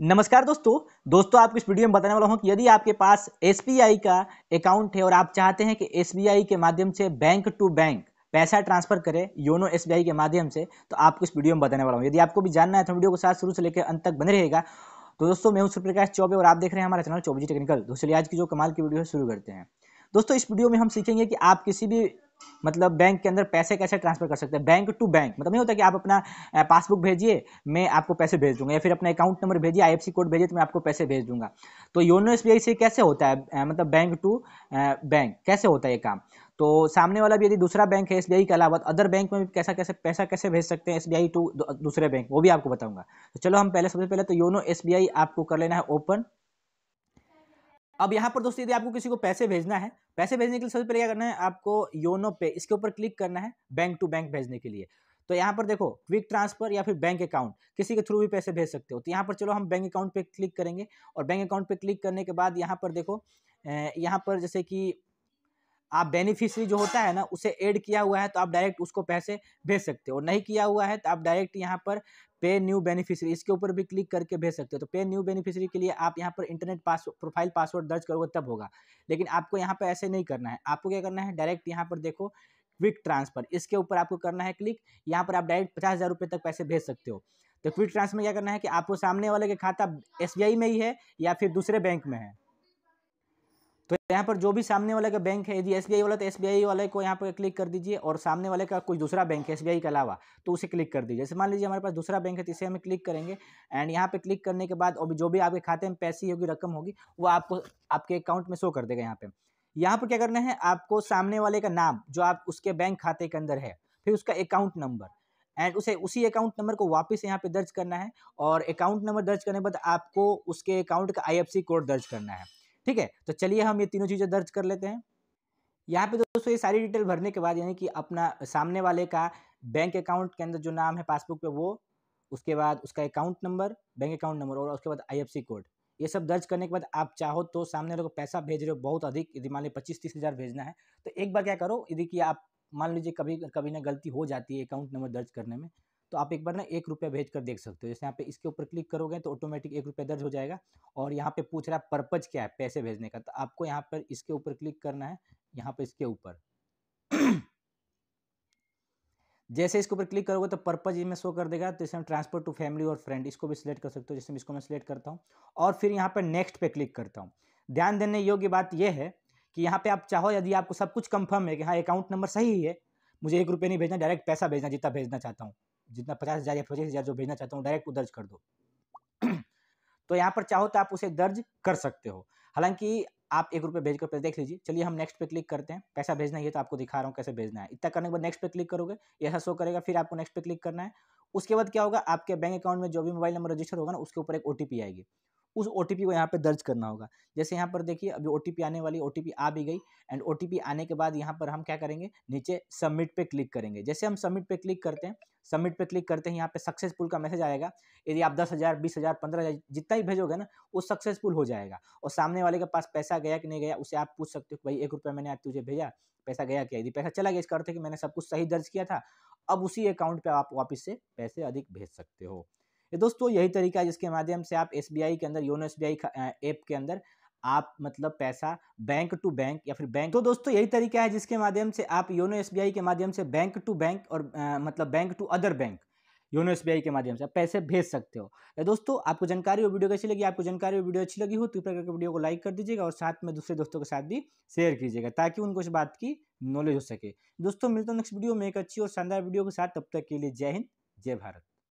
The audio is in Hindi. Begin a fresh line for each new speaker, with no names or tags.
नमस्कार दोस्तों दोस्तों आपको इस वीडियो में बताने वाला हूं कि यदि आपके पास एस का अकाउंट है और आप चाहते हैं कि एस के माध्यम से बैंक टू बैंक पैसा ट्रांसफर करें योनो एस के माध्यम से तो आपको इस वीडियो में बताने वाला हूँ यदि आपको भी जानना है तो वीडियो को साथ शुरू से लेकर अंत तक बने रहेगा तो दोस्तों मैं हूं सूर्यप्रकाश चौबे और आप देख रहे हैं हमारा चैनल चौबी टेक्निकल दोस्तों आज की जो कमाल की वीडियो है शुरू करते हैं दोस्तों इस वीडियो में हम सीखेंगे कि आप किसी भी मतलब बैंक के अंदर पैसे कैसे ट्रांसफर कर सकते हैं बैंक टू बैंक मतलब नहीं होता कि आप अपना पासबुक भेजिए मैं आपको पैसे भेज दूंगा या फिर अपना अकाउंट नंबर भेजिए आईएफसी कोड भेजिए तो मैं आपको पैसे भेज दूंगा तो योनो एस से कैसे होता है मतलब बैंक टू बैंक कैसे होता है ये काम तो सामने वाला भी यदि दूसरा बैंक है एस के अलावा अदर तो बैंक में भी कैसा कैसे पैसा कैसे भेज सकते हैं एस टू दूसरे बैंक वो भी आपको बताऊंगा तो चलो हम पहले सबसे पहले तो योनो एस आपको कर लेना है ओपन अब यहाँ पर दोस्तों यदि आपको किसी को पैसे भेजना है पैसे भेजने के लिए सबसे पहले क्या करना है आपको योनो पे इसके ऊपर क्लिक करना है बैंक टू बैंक भेजने के लिए तो यहाँ पर देखो क्विक ट्रांसफर या फिर बैंक अकाउंट किसी के थ्रू भी पैसे भेज सकते हो तो यहाँ पर चलो हम बैंक अकाउंट पे क्लिक करेंगे और बैंक अकाउंट पे क्लिक करने के बाद यहाँ पर देखो यहाँ पर जैसे कि आप बेनिफिशरी जो होता है ना उसे ऐड किया हुआ है तो आप डायरेक्ट उसको पैसे भेज सकते हो और नहीं किया हुआ है तो आप डायरेक्ट यहाँ पर पे न्यू बेनिफिशरी इसके ऊपर भी क्लिक करके भेज सकते हो तो पे न्यू बेनिफिशरी के लिए आप यहाँ पर इंटरनेट पास प्रोफाइल पासवर्ड दर्ज करोगे तब होगा लेकिन आपको यहाँ पर ऐसे नहीं करना है आपको क्या करना है डायरेक्ट यहाँ पर देखो क्विक ट्रांसफर इसके ऊपर आपको करना है क्लिक यहाँ पर आप डायरेक्ट पचास हज़ार रुपये तक पैसे भेज सकते हो तो क्विक ट्रांसफर क्या करना है कि आपको सामने वाले का खाता एस में ही है या फिर दूसरे बैंक में है तो यहाँ पर जो भी सामने वाले का बैंक है यदि एस वाला तो एस वाले को यहाँ पर क्लिक कर दीजिए और सामने वाले का कोई दूसरा बैंक है एस के अलावा तो उसे क्लिक कर दीजिए जैसे मान लीजिए हमारे पास दूसरा बैंक है तो इसे हमें क्लिक करेंगे एंड यहाँ पर क्लिक करने के बाद और जो भी आपके खाते में पैसे होगी रकम होगी वो आपको आपके अकाउंट में शो कर देगा यहाँ पर यहाँ पर क्या करना है आपको सामने वाले का नाम जो आप उसके बैंक खाते के अंदर है फिर उसका अकाउंट नंबर एंड उसे उसी अकाउंट नंबर को वापस यहाँ पर दर्ज करना है और अकाउंट नंबर दर्ज करने के बाद आपको उसके अकाउंट का आई कोड दर्ज करना है ठीक है तो चलिए हम ये तीनों चीज़ें दर्ज कर लेते हैं यहाँ पे दोस्तों ये सारी डिटेल भरने के बाद यानी कि अपना सामने वाले का बैंक अकाउंट के अंदर जो नाम है पासबुक पे वो उसके बाद उसका account number bank account number और उसके बाद आईएफसी कोड ये सब दर्ज करने के बाद आप चाहो तो सामने वाले को पैसा भेज रहे हो बहुत अधिक यदि मान लीजिए पच्चीस तीस हज़ार भेजना है तो एक बार क्या करो यदि कि आप मान लीजिए कभी कभी ना गलती हो जाती है अकाउंट नंबर दर्ज करने में तो आप एक बार ना एक रुपया भेज कर देख सकते हो जैसे यहाँ पे इसके ऊपर क्लिक करोगे तो ऑटोमेटिक एक रुपया दर्ज हो जाएगा और यहाँ पे पूछ रहा है पर्पज़ क्या है पैसे भेजने का तो आपको यहाँ पर इसके ऊपर क्लिक करना है यहाँ पे इसके ऊपर जैसे इसके ऊपर क्लिक करोगे तो पर्पज इसमें शो कर देगा तो इसमें ट्रांसफर टू फैमिली और फ्रेंड इसको भी सिलेक्ट कर सकते हो जैसे इसको मैं सिलेक्ट करता हूँ और फिर यहाँ पर नेक्स्ट पे क्लिक करता हूँ ध्यान देने योग्य बात यह है कि यहाँ पे आप चाहो यदि आपको सब कुछ कंफर्म है कि हाँ अकाउंट नंबर सही है मुझे एक रुपये नहीं भेजना डायरेक्ट पैसा भेजना जितना भेजना चाहता हूँ जितना पचास हज़ार या पच्चीस हज़ार जो भेजना चाहता हूँ डायरेक्ट दर्ज कर दो तो यहाँ पर चाहो तो आप उसे दर्ज कर सकते हो हालांकि आप एक रुपये भेज कर देख लीजिए चलिए हम नेक्स्ट पे क्लिक करते हैं पैसा भेजना है तो आपको दिखा रहा हूँ कैसे भेजना है इतना करने के बाद नेक्स्ट पे क्लिक करोगे ऐसा शो करेगा फिर आपको नेक्स्ट पे क्लिक करना है उसके बाद क्या होगा आपके बैंक अकाउंट में जो भी मोबाइल नंबर रजिस्टर होगा ना उसके ऊपर एक ओ आएगी उस ओ को यहाँ पर दर्ज करना होगा जैसे यहाँ पर देखिए अभी ओ आने वाली ओ आ भी गई एंड ओ आने के बाद यहाँ पर हम क्या करेंगे नीचे सबमिट पे क्लिक करेंगे जैसे हम सबमिट पे क्लिक करते हैं सबमिट पे क्लिक करते हैं यहाँ पे सक्सेसफुल का मैसेज आएगा यदि आप दस हज़ार बीस हज़ार पंद्रह हज़ार जितना ही भेजोगे ना वो सक्सेसफुल हो जाएगा और सामने वाले के पास पैसा गया कि नहीं गया उसे आप पूछ सकते हो भाई एक रुपया मैंने आज तुझे भेजा पैसा गया क्या यदि पैसा चला गया इसका अर्थ है कि मैंने सब कुछ सही दर्ज किया था अब उसी अकाउंट पर आप वापस से पैसे अधिक भेज सकते हो ये दोस्तों यही तरीका है जिसके माध्यम से आप एस के अंदर योनो एस ऐप के अंदर आप मतलब पैसा बैंक टू बैंक या फिर बैंक तो दोस्तों यही तरीका है जिसके माध्यम से आप योनो एस के माध्यम से बैंक टू बैंक और आ, मतलब bank to other bank YONO S के माध्यम से आप पैसे भेज सकते हो या तो दोस्तों आपको जानकारी और वीडियो कैसी लगी आपको जानकारी और वीडियो अच्छी लगी हो तो प्रकार के वीडियो को लाइक कर दीजिएगा और साथ में दूसरे दोस्तों के साथ भी शेयर कीजिएगा ताकि उनको इस बात की नॉलेज हो सके दोस्तों मिलता हूँ नेक्स्ट वीडियो में एक अच्छी और शानदार वीडियो के साथ तब तक के लिए जय हिंद जय भारत